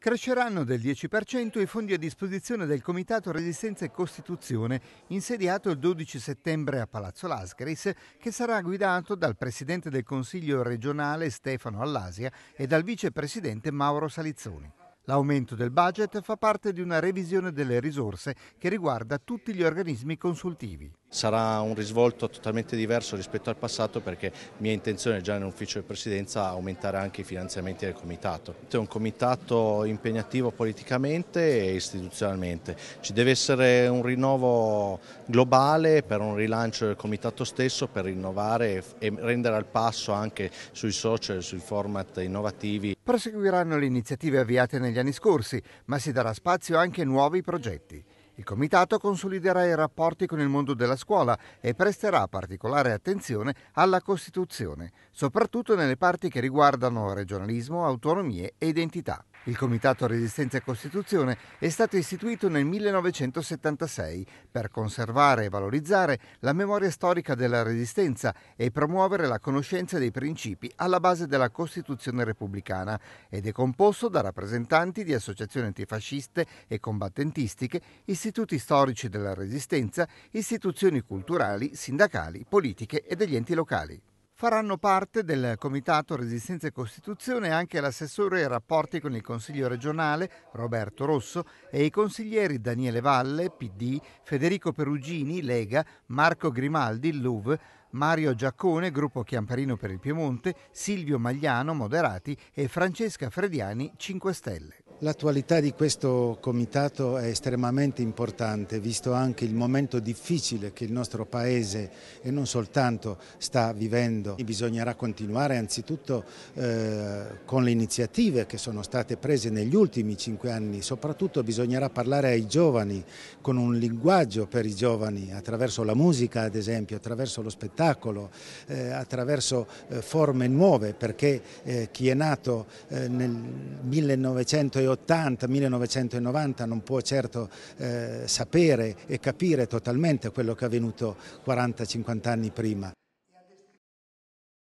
Cresceranno del 10% i fondi a disposizione del Comitato Resistenza e Costituzione, insediato il 12 settembre a Palazzo Lascaris, che sarà guidato dal Presidente del Consiglio regionale Stefano Allasia e dal Vicepresidente Mauro Salizzoni. L'aumento del budget fa parte di una revisione delle risorse che riguarda tutti gli organismi consultivi. Sarà un risvolto totalmente diverso rispetto al passato perché mia intenzione già nell'ufficio di presidenza aumentare anche i finanziamenti del comitato. È un comitato impegnativo politicamente e istituzionalmente. Ci deve essere un rinnovo globale per un rilancio del comitato stesso per rinnovare e rendere al passo anche sui social, sui format innovativi proseguiranno le iniziative avviate negli anni scorsi, ma si darà spazio anche a nuovi progetti. Il comitato consoliderà i rapporti con il mondo della scuola e presterà particolare attenzione alla Costituzione, soprattutto nelle parti che riguardano regionalismo, autonomie e identità. Il Comitato Resistenza e Costituzione è stato istituito nel 1976 per conservare e valorizzare la memoria storica della Resistenza e promuovere la conoscenza dei principi alla base della Costituzione repubblicana ed è composto da rappresentanti di associazioni antifasciste e combattentistiche, istituzioni istituti storici della Resistenza, istituzioni culturali, sindacali, politiche e degli enti locali. Faranno parte del Comitato Resistenza e Costituzione anche l'assessore ai rapporti con il Consiglio regionale Roberto Rosso e i consiglieri Daniele Valle, PD, Federico Perugini, Lega, Marco Grimaldi, LUV, Mario Giaccone, gruppo Chiamparino per il Piemonte, Silvio Magliano, Moderati e Francesca Frediani, 5 Stelle. L'attualità di questo comitato è estremamente importante, visto anche il momento difficile che il nostro Paese e non soltanto sta vivendo. Bisognerà continuare anzitutto eh, con le iniziative che sono state prese negli ultimi cinque anni, soprattutto bisognerà parlare ai giovani con un linguaggio per i giovani, attraverso la musica ad esempio, attraverso lo spettacolo, eh, attraverso eh, forme nuove, perché eh, chi è nato eh, nel 1980 80, 1990 non può certo eh, sapere e capire totalmente quello che è avvenuto 40-50 anni prima.